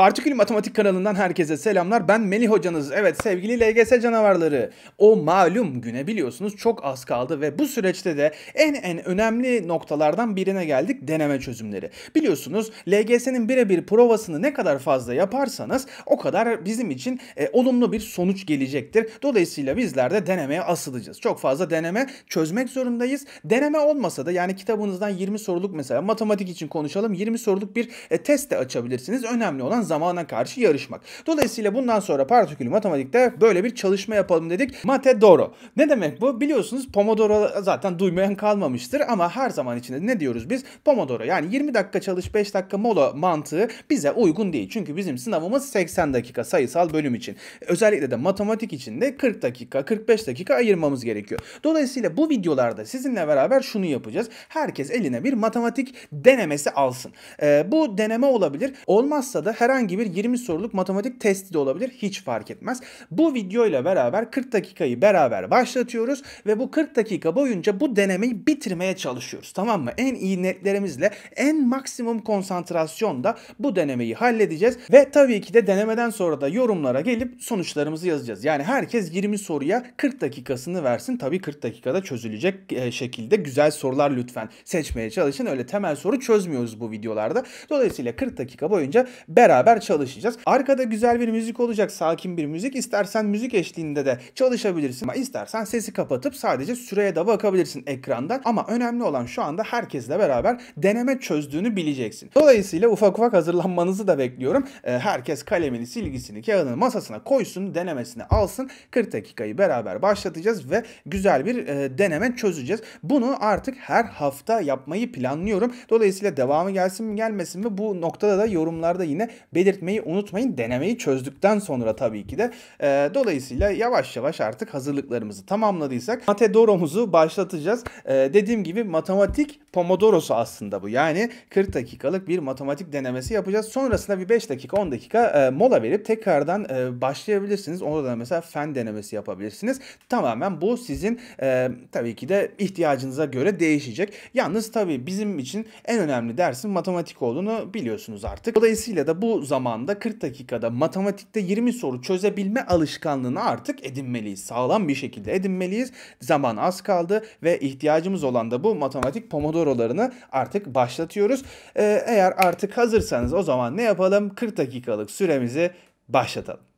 Partikül Matematik kanalından herkese selamlar. Ben Melih hocanız. Evet sevgili LGS canavarları. O malum güne biliyorsunuz çok az kaldı ve bu süreçte de en en önemli noktalardan birine geldik deneme çözümleri. Biliyorsunuz LGS'nin birebir provasını ne kadar fazla yaparsanız o kadar bizim için e, olumlu bir sonuç gelecektir. Dolayısıyla bizler de denemeye asılacağız. Çok fazla deneme çözmek zorundayız. Deneme olmasa da yani kitabınızdan 20 soruluk mesela matematik için konuşalım 20 soruluk bir e, test de açabilirsiniz. Önemli olan zamana karşı yarışmak. Dolayısıyla bundan sonra partikül matematikte böyle bir çalışma yapalım dedik. Mate Doro. Ne demek bu? Biliyorsunuz Pomodoro zaten duymayan kalmamıştır ama her zaman içinde ne diyoruz biz? Pomodoro yani 20 dakika çalış 5 dakika mola mantığı bize uygun değil. Çünkü bizim sınavımız 80 dakika sayısal bölüm için. Özellikle de matematik için de 40 dakika 45 dakika ayırmamız gerekiyor. Dolayısıyla bu videolarda sizinle beraber şunu yapacağız. Herkes eline bir matematik denemesi alsın. Ee, bu deneme olabilir. Olmazsa da herhangi herhangi bir 20 soruluk matematik testi de olabilir. Hiç fark etmez. Bu videoyla beraber 40 dakikayı beraber başlatıyoruz ve bu 40 dakika boyunca bu denemeyi bitirmeye çalışıyoruz. Tamam mı? En iyi netlerimizle en maksimum konsantrasyonda bu denemeyi halledeceğiz ve tabii ki de denemeden sonra da yorumlara gelip sonuçlarımızı yazacağız. Yani herkes 20 soruya 40 dakikasını versin. Tabii 40 dakikada çözülecek e, şekilde güzel sorular lütfen seçmeye çalışın. Öyle temel soru çözmüyoruz bu videolarda. Dolayısıyla 40 dakika boyunca beraber beraber çalışacağız. Arkada güzel bir müzik olacak, sakin bir müzik. İstersen müzik eşliğinde de çalışabilirsin ama istersen sesi kapatıp sadece süreye de bakabilirsin ekrandan. Ama önemli olan şu anda herkesle beraber deneme çözdüğünü bileceksin. Dolayısıyla ufak ufak hazırlanmanızı da bekliyorum. E, herkes kalemini, silgisini, kağıdını masasına koysun, denemesini alsın. 40 dakikayı beraber başlatacağız ve güzel bir e, deneme çözeceğiz. Bunu artık her hafta yapmayı planlıyorum. Dolayısıyla devamı gelsin mi gelmesin mi bu noktada da yorumlarda yine belirtmeyi unutmayın. Denemeyi çözdükten sonra tabii ki de. E, dolayısıyla yavaş yavaş artık hazırlıklarımızı tamamladıysak Matedoro'muzu başlatacağız. E, dediğim gibi matematik Pomodoro'su aslında bu. Yani 40 dakikalık bir matematik denemesi yapacağız. Sonrasında bir 5 dakika 10 dakika e, mola verip tekrardan e, başlayabilirsiniz. Onda da mesela fen denemesi yapabilirsiniz. Tamamen bu sizin e, tabii ki de ihtiyacınıza göre değişecek. Yalnız tabii bizim için en önemli dersin matematik olduğunu biliyorsunuz artık. Dolayısıyla da bu zamanda 40 dakikada matematikte 20 soru çözebilme alışkanlığını artık edinmeliyiz. Sağlam bir şekilde edinmeliyiz. Zaman az kaldı ve ihtiyacımız olan da bu matematik pomodorolarını artık başlatıyoruz. Ee, eğer artık hazırsanız o zaman ne yapalım? 40 dakikalık süremizi başlatalım.